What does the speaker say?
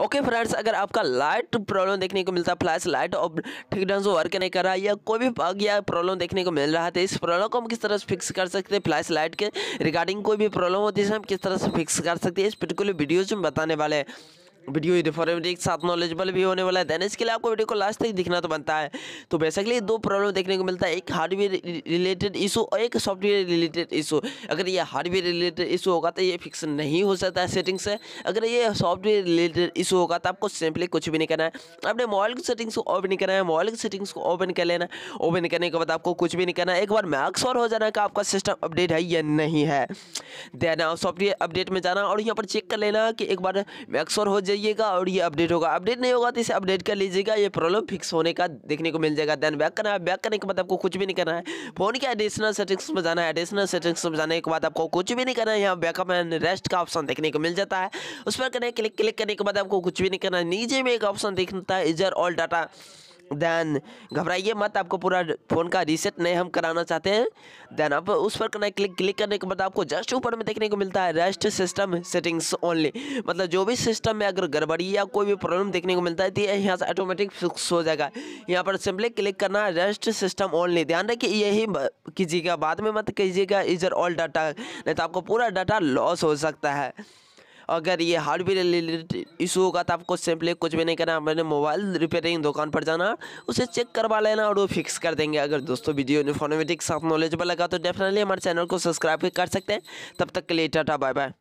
okay friends अगर आपका light problem देखने को मिलता है फ्लैश लाइट और ठीक ढंग से वर्क नहीं कर रहा है या कोई भी बग या प्रॉब्लम देखने को मिल रहा है तो इस प्रॉब्लम को हम किस तरह से फिक्स कर सकते हैं फ्लैश लाइट के रिगार्डिंग कोई भी प्रॉब्लम होती है हम किस तरह से फिक्स कर सकते हैं इस पर्टिकुलर वीडियोज में बताने वाले हैं वीडियो एक साथ नॉलेजेबल भी होने वाला है देन इसके लिए आपको वीडियो को लास्ट तक दिखना तो बनता है तो बेसिकली दो प्रॉब्लम देखने को मिलता है एक हार्डवेयर रिलेटेड इशू और एक सॉफ्टवेयर रिलेटेड इशू अगर ये हार्डवेयर रिलेटेड इशू होगा तो ये फिक्स नहीं हो सकता है सेटिंग से अगर ये सॉफ्टवेयर रिलेटेड इशू होगा तो आपको सिंपली कुछ भी नहीं करना है अपने मोबाइल की सेटिंग्स को ओपन करना है मोबाइल की सेटिंग्स को ओपन कर लेना ओपन करने के बाद आपको कुछ भी नहीं करना है एक बार मैक्स और हो जाना कि आपका सिस्टम अपडेट है या नहीं है देना सॉफ्टवेयर अपडेट में जाना और यहाँ पर चेक कर लेना कि एक बार मैक्स और हो जाइए रहिएगा और ये अपडेट होगा अपडेट नहीं होगा तो इसे अपडेट कर लीजिएगा ये प्रॉब्लम फिक्स होने का देखने को मिल जाएगा देन बैक करना है बैक करने के बाद आपको कुछ भी नहीं करना है फोन के एडिशनल सेटिंग्स में जाना है एडिशनल सेटिंग्स में जाने के बाद आपको कुछ भी नहीं करना है यहाँ बैकअप एंड रेस्ट का ऑप्शन देखने को मिल जाता है उस पर करने क्लिक क्लिक करने के बाद आपको कुछ भी नहीं करना है नीचे में एक ऑप्शन देखता है इजर ऑल डाटा देन घबराइए मत आपको पूरा फ़ोन का रीसेट नहीं हम कराना चाहते हैं देन आप उस पर करना क्लिक क्लिक करने के बाद आपको जस्ट ऊपर में देखने को मिलता है रेस्ट सिस्टम सेटिंग्स ओनली मतलब जो भी सिस्टम में अगर गड़बड़ी या कोई भी प्रॉब्लम देखने को मिलता है तो यहाँ से ऑटोमेटिक फिक्स हो जाएगा यहाँ पर सिंपली क्लिक करना है रेस्ट सिस्टम ओनली ध्यान रखिए यही कीजिएगा बाद में मत कीजिएगा इजर ऑल डाटा नहीं तो आपको पूरा डाटा लॉस हो सकता है अगर ये हार्डवेयर रिलेटेड इशू होगा तो आपको सिंपली कुछ भी नहीं करना अपने मोबाइल रिपेयरिंग दुकान पर जाना उसे चेक करवा लेना और वो फिक्स कर देंगे अगर दोस्तों वीडियो इन्फॉर्मेटिक साथ नॉलेजबल लगा तो डेफिनेटली हमारे चैनल को सब्सक्राइब कर सकते हैं तब तक के लिए टाटा बाय बाय